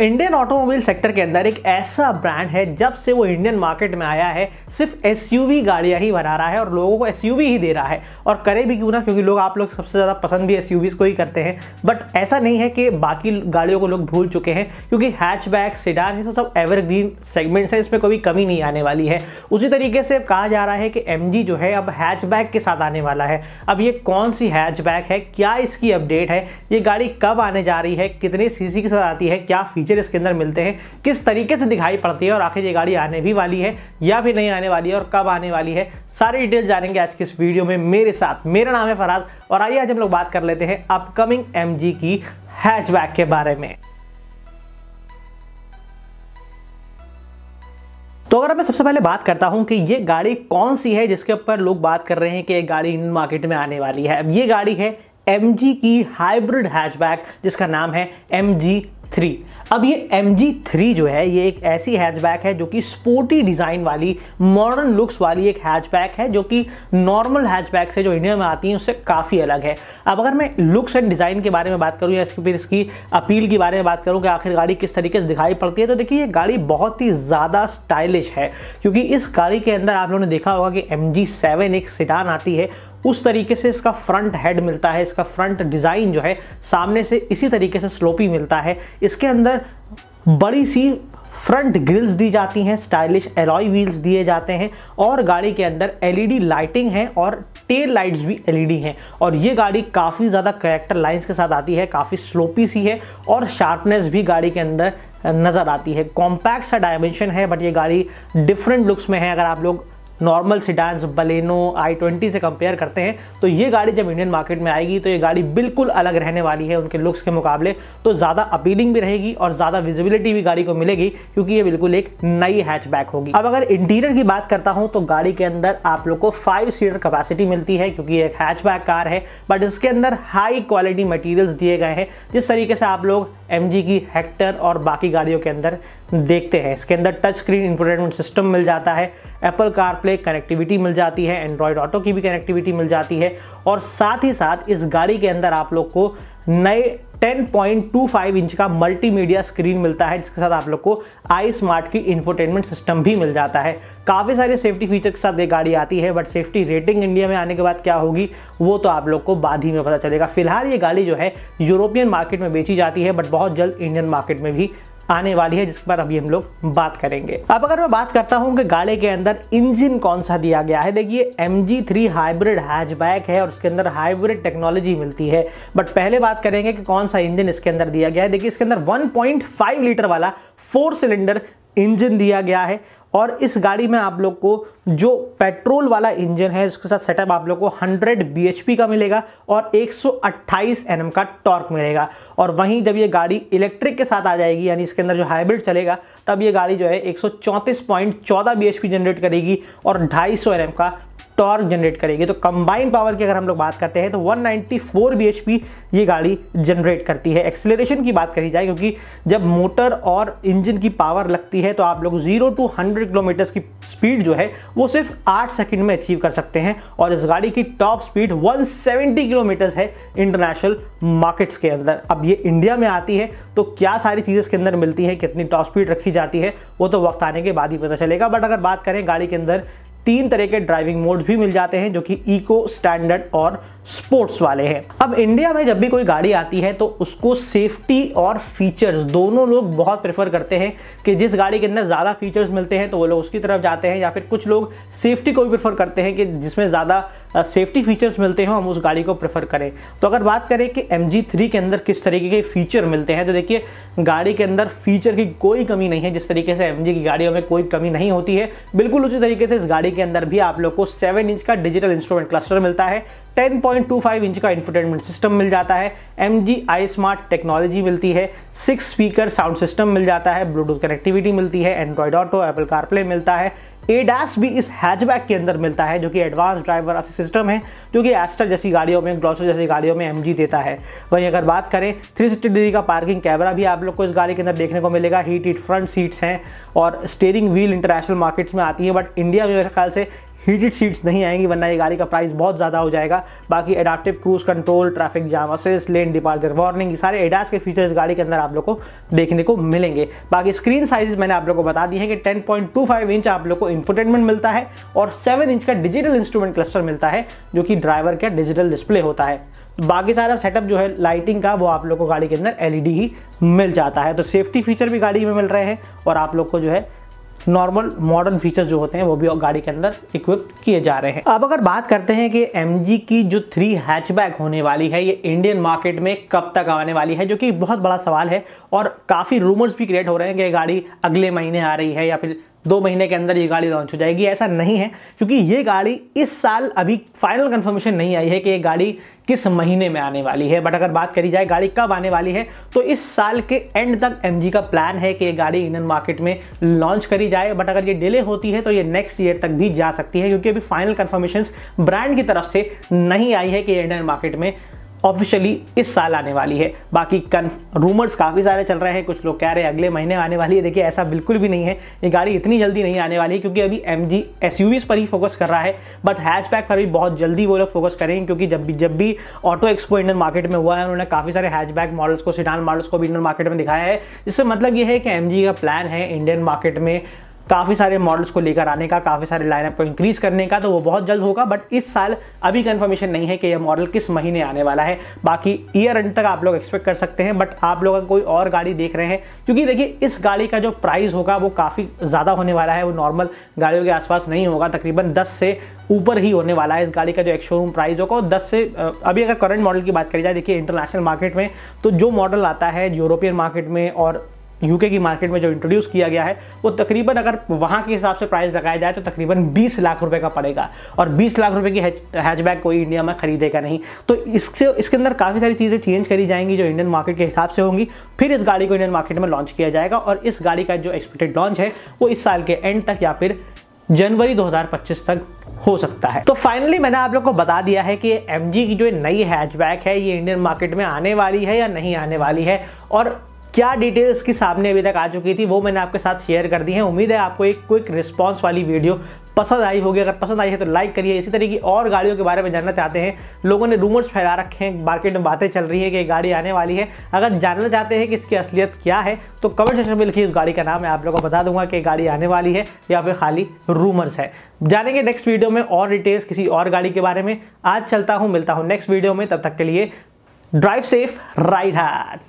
Indian automobile sector के अंदर एक ऐसा ब्रांड है जब से वो इंडियन मार्केट में आया है सिर्फ एस यू वी गाड़ियाँ ही बना रहा है और लोगों को एस यू वी ही दे रहा है और करे भी क्यों ना क्योंकि लोग आप लोग सबसे ज़्यादा पसंद भी एस यू को ही करते हैं बट ऐसा नहीं है कि बाकी गाड़ियों को लोग भूल चुके हैं क्योंकि हैचबैक सिडान ये सब एवरग्रीन सेगमेंट्स हैं इसमें कभी कमी नहीं आने वाली है उसी तरीके से कहा जा रहा है कि एम जो है अब हैचबैक के साथ आने वाला है अब ये कौन सी हैचबैक है क्या इसकी अपडेट है ये गाड़ी कब आने जा रही है कितने सी के साथ आती है क्या फीचर फीचर इसके अंदर मिलते हैं किस तरीके से दिखाई पड़ती है और आखिर ये गाड़ी आने भी वाली है या फिर नहीं आने वाली है और कब आने वाली है सारी डिटेल जानेंगे आज के इस वीडियो में मेरे साथ मेरा नाम है फराज और आइए आज हम लोग बात कर लेते हैं अपकमिंग एम की हैचबैक के बारे में तो अगर मैं सबसे पहले बात करता हूं कि ये गाड़ी कौन सी है जिसके ऊपर लोग बात कर रहे हैं कि ये गाड़ी इन मार्केट में आने वाली है अब ये गाड़ी है एम की हाइब्रिड हैचबैक जिसका नाम है एम जी थ्री अब ये एम जी थ्री जो है ये एक ऐसी हैचबैक है जो कि स्पोर्टी डिज़ाइन वाली मॉडर्न लुक्स वाली एक हैचबैक है जो कि नॉर्मल हैचबैक से जो इंडिया में आती है उससे काफ़ी अलग है अब अगर मैं लुक्स एंड डिज़ाइन के बारे में बात करूँ या इसकी फिर इसकी अपील के बारे में बात करूँ कि आखिर गाड़ी किस तरीके से दिखाई पड़ती है तो देखिए ये गाड़ी बहुत ही ज़्यादा स्टाइलिश है क्योंकि इस गाड़ी के अंदर आप लोगों ने देखा होगा कि एम जी सेवन एक सिडान आती है उस तरीके से इसका फ्रंट हेड मिलता है इसका फ्रंट डिज़ाइन जो है सामने से इसी तरीके से स्लोपी मिलता है इसके अंदर बड़ी सी फ्रंट ग्रिल्स दी जाती हैं स्टाइलिश एलॉय व्हील्स दिए जाते हैं और गाड़ी के अंदर एलईडी लाइटिंग है और टेल लाइट्स भी एलईडी हैं और ये गाड़ी काफ़ी ज़्यादा करेक्टर लाइंस के साथ आती है काफ़ी स्लोपी सी है और शार्पनेस भी गाड़ी के अंदर नज़र आती है कॉम्पैक्ट सा डायमेंशन है बट ये गाड़ी डिफरेंट लुक्स में है अगर आप लोग normal sedans Baleno I twenty से कंपेयर करते हैं तो ये गाड़ी जब इंडियन मार्केट में आएगी तो ये गाड़ी बिल्कुल अलग रहने वाली है उनके लुक्स के मुकाबले तो ज़्यादा अपीलिंग भी रहेगी और ज़्यादा विजिबिलिटी भी गाड़ी को मिलेगी क्योंकि ये बिल्कुल एक नई हैचबैक होगी अब अगर इंटीरियर की बात करता हूँ तो गाड़ी के अंदर आप लोग को फाइव सीटर कैपेसिटी मिलती है क्योंकि एक हैचबैक कार है बट इसके अंदर हाई क्वालिटी मटीरियल्स दिए गए हैं जिस तरीके से आप लोग एम की हेक्टर और बाकी गाड़ियों के अंदर देखते हैं इसके अंदर टच स्क्रीन इंफोटेनमेंट सिस्टम मिल जाता है एप्पल कारप्ले कनेक्टिविटी मिल जाती है एंड्रॉयड ऑटो की भी कनेक्टिविटी मिल जाती है और साथ ही साथ इस गाड़ी के अंदर आप लोग को नए 10.25 इंच का मल्टीमीडिया स्क्रीन मिलता है जिसके साथ आप लोग को आई स्मार्ट की इंफोटेनमेंट सिस्टम भी मिल जाता है काफ़ी सारे सेफ्टी फीचर के साथ ये गाड़ी आती है बट सेफ्टी रेटिंग इंडिया में आने के बाद क्या होगी वो तो आप लोग को बाद ही में पता चलेगा फिलहाल ये गाड़ी जो है यूरोपियन मार्केट में बेची जाती है बट बहुत जल्द इंडियन मार्केट में भी आने वाली है जिस पर अभी हम लोग बात करेंगे अब अगर मैं बात करता हूँ कि गाड़ी के अंदर इंजन कौन सा दिया गया है देखिए M G three hybrid hatchback है और इसके अंदर हाइब्रिड टेक्नोलॉजी मिलती है बट पहले बात करेंगे कि कौन सा इंजन इसके अंदर दिया गया है देखिए इसके अंदर वन लीटर वाला फोर सिलेंडर इंजन दिया गया है और इस गाड़ी में आप लोग को जो पेट्रोल वाला इंजन है उसके साथ सेटअप आप लोग को 100 bhp का मिलेगा और 128 सौ का टॉर्क मिलेगा और वहीं जब ये गाड़ी इलेक्ट्रिक के साथ आ जाएगी यानी इसके अंदर जो हाइब्रिड चलेगा तब ये गाड़ी जो है 134.14 bhp जनरेट करेगी और 250 सौ का टॉर्क जनरेट करेगी तो कंबाइन पावर की अगर हम लोग बात करते हैं तो 194 bhp ये गाड़ी जनरेट करती है एक्सेलरेशन की बात करी जाए क्योंकि जब मोटर और इंजन की पावर लगती है तो आप लोग जीरो टू हंड्रेड किलोमीटर्स की स्पीड जो है वो सिर्फ आठ सेकेंड में अचीव कर सकते हैं और इस गाड़ी की टॉप स्पीड वन किलोमीटर्स है इंटरनेशनल मार्केट्स के अंदर अब ये इंडिया में आती है तो क्या सारी चीज़ें इसके अंदर मिलती है कितनी टॉप स्पीड रखी जाती है वो तो वक्त आने के बाद ही पता चलेगा बट अगर बात करें गाड़ी के अंदर तीन तरह के ड्राइविंग मोड्स भी मिल जाते हैं जो कि इको स्टैंडर्ड और स्पोर्ट्स वाले हैं अब इंडिया में जब भी कोई गाड़ी आती है तो उसको सेफ्टी और फीचर्स दोनों लोग बहुत प्रेफर करते हैं कि जिस गाड़ी के अंदर ज़्यादा फीचर्स मिलते हैं तो वो लोग उसकी तरफ जाते हैं या फिर कुछ लोग सेफ्टी को भी प्रेफर करते हैं कि जिसमें ज़्यादा सेफ्टी फीचर्स मिलते हैं हम उस गाड़ी को प्रेफर करें तो अगर बात करें कि एम थ्री के अंदर किस तरीके के फीचर मिलते हैं तो देखिए गाड़ी के अंदर फीचर की कोई कमी नहीं है जिस तरीके से एम की गाड़ियों में कोई कमी नहीं होती है बिल्कुल उसी तरीके से इस गाड़ी के अंदर भी आप लोग को सेवन इंच का डिजिटल इंस्ट्रूमेंट क्लस्टर मिलता है 10.25 इंच का इंफोटेनमेंट सिस्टम मिल जाता है M G I smart technology मिलती है सिक्स स्पीकर साउंड सिस्टम मिल जाता है ब्लूटूथ कनेक्टिविटी मिलती है एंड्रॉयड ऑटो एप्पल कारप्ले मिलता है ए डैश भी इस हैचबैक के अंदर मिलता है जो कि एडवांस ड्राइवर असिस्ट सिस्टम है जो कि एस्टर जैसी गाड़ियों में ग्लॉसर जैसी गाड़ियों में एम देता है वहीं अगर बात करें थ्री डिग्री का पार्किंग कैमरा भी आप लोग को इस गाड़ी के अंदर देखने को मिलेगा हीट फ्रंट सीट्स हैं और स्टेयरिंग व्हील इंटरनेशनल मार्केट्स में आती है बट इंडिया में मेरे ख्याल से हीटेड सीट्स नहीं आएंगी वरना ये गाड़ी का प्राइस बहुत ज़्यादा हो जाएगा बाकी adaptive cruise control traffic jam assist lane departure warning सारे एडास के फीचर्स गाड़ी के अंदर आप लोग को देखने को मिलेंगे बाकी स्क्रीन साइज मैंने आप लोग को बता दी है कि टेन इंच आप लोग को इन्फोटेनमेंट मिलता है और सेवन इंच का डिजिटल इंस्ट्रूमेंट क्लस्टर मिलता है जो कि ड्राइवर का डिजिटल डिस्प्ले होता है बाकी सारा सेटअप जो है लाइटिंग का वो आप लोग को गाड़ी के अंदर एलईडी ही मिल जाता है तो सेफ्टी फीचर भी गाड़ी में मिल रहे हैं और आप लोग को जो है नॉर्मल मॉडर्न फीचर जो होते हैं वो भी गाड़ी के अंदर इक्विप किए जा रहे हैं अब अगर बात करते हैं कि एम की जो थ्री हैचबैक होने वाली है ये इंडियन मार्केट में कब तक आने वाली है जो कि बहुत बड़ा सवाल है और काफ़ी रूमर्स भी क्रिएट हो रहे हैं कि गाड़ी अगले महीने आ रही है या फिर दो महीने के अंदर ये गाड़ी लॉन्च हो जाएगी ऐसा नहीं है क्योंकि ये गाड़ी इस साल अभी फाइनल कंफर्मेशन नहीं आई है कि ये गाड़ी किस महीने में आने वाली है बट अगर बात करी जाए गाड़ी कब आने वाली है तो इस साल के एंड तक एम का प्लान है कि ये गाड़ी इंडियन मार्केट में लॉन्च करी जाए बट अगर ये डिले होती है तो ये नेक्स्ट ईयर तक भी जा सकती है क्योंकि अभी फाइनल कन्फर्मेशन ब्रांड की तरफ से नहीं आई है कि इंडियन मार्केट में ऑफिशियली इस साल आने वाली है बाकी रूमर्स काफ़ी सारे चल रहे हैं कुछ लोग कह रहे हैं अगले महीने आने वाली है देखिए ऐसा बिल्कुल भी नहीं है ये गाड़ी इतनी जल्दी नहीं आने वाली क्योंकि अभी एम जी पर ही फोकस कर रहा है बट हैचबैक पर भी बहुत जल्दी वो लोग फोकस करेंगे क्योंकि जब भी जब भी ऑटो एक्सपो इंडियन मार्केट में हुआ है उन्होंने काफ़ी सारे हैचबैक मॉडल्स को सिडान मॉडल्स को भी इंडियन मार्केट में दिखाया है इससे मतलब ये है कि एम का प्लान है इंडियन मार्केट में काफ़ी सारे मॉडल्स को लेकर आने का काफ़ी सारे लाइनअप को इंक्रीज़ करने का तो वो बहुत जल्द होगा बट इस साल अभी कन्फर्मेशन नहीं है कि यह मॉडल किस महीने आने वाला है बाकी ईयर एंड तक आप लोग एक्सपेक्ट कर सकते हैं बट आप लोग कोई और गाड़ी देख रहे हैं क्योंकि देखिए इस गाड़ी का जो प्राइस होगा वो काफ़ी ज़्यादा होने वाला है वो नॉर्मल गाड़ियों के आसपास नहीं होगा तकरीबन दस से ऊपर ही होने वाला है इस गाड़ी का जो एक शोरूम प्राइस होगा दस से अभी अगर करंट मॉडल की बात करी जाए देखिए इंटरनेशनल मार्केट में तो जो मॉडल आता है यूरोपियन मार्केट में और यूके की मार्केट में जो इंट्रोड्यूस किया गया है वो तकरीबन अगर वहाँ के हिसाब से प्राइस लगाया जाए तो तकरीबन 20 लाख रुपए का पड़ेगा और 20 लाख रुपए की हैचबैक कोई इंडिया में खरीदेगा नहीं तो इससे इसके अंदर काफ़ी सारी चीज़ें चेंज करी जाएंगी जो इंडियन मार्केट के हिसाब से होंगी फिर इस गाड़ी को इंडियन मार्केट में लॉन्च किया जाएगा और इस गाड़ी का जो एक्सपेक्टेड लॉन्च है वो इस साल के एंड तक या फिर जनवरी 2025 तक हो सकता है तो फाइनली मैंने आप लोग को बता दिया है कि एम की जो नई हैचबैक है ये इंडियन मार्केट में आने वाली है या नहीं आने वाली है और क्या डिटेल्स की सामने अभी तक आ चुकी थी वो मैंने आपके साथ शेयर कर दी है उम्मीद है आपको एक क्विक रिस्पॉन्स वाली वीडियो पसंद आई होगी अगर पसंद आई है तो लाइक करिए इसी तरीके की और गाड़ियों के बारे में जानना चाहते हैं लोगों ने रूमर्स फैला रखे हैं मार्केट में बातें चल रही है कि गाड़ी आने वाली है अगर जानना चाहते हैं कि इसकी असलियत क्या है तो कमेंट सेक्शन में लिखिए उस गाड़ी का नाम मैं आप लोगों को बता दूंगा कि गाड़ी आने वाली है या फिर खाली रूमर्स है जानेंगे नेक्स्ट वीडियो में और डिटेल्स किसी और गाड़ी के बारे में आज चलता हूँ मिलता हूँ नेक्स्ट वीडियो में तब तक के लिए ड्राइव सेफ राइड हार्ड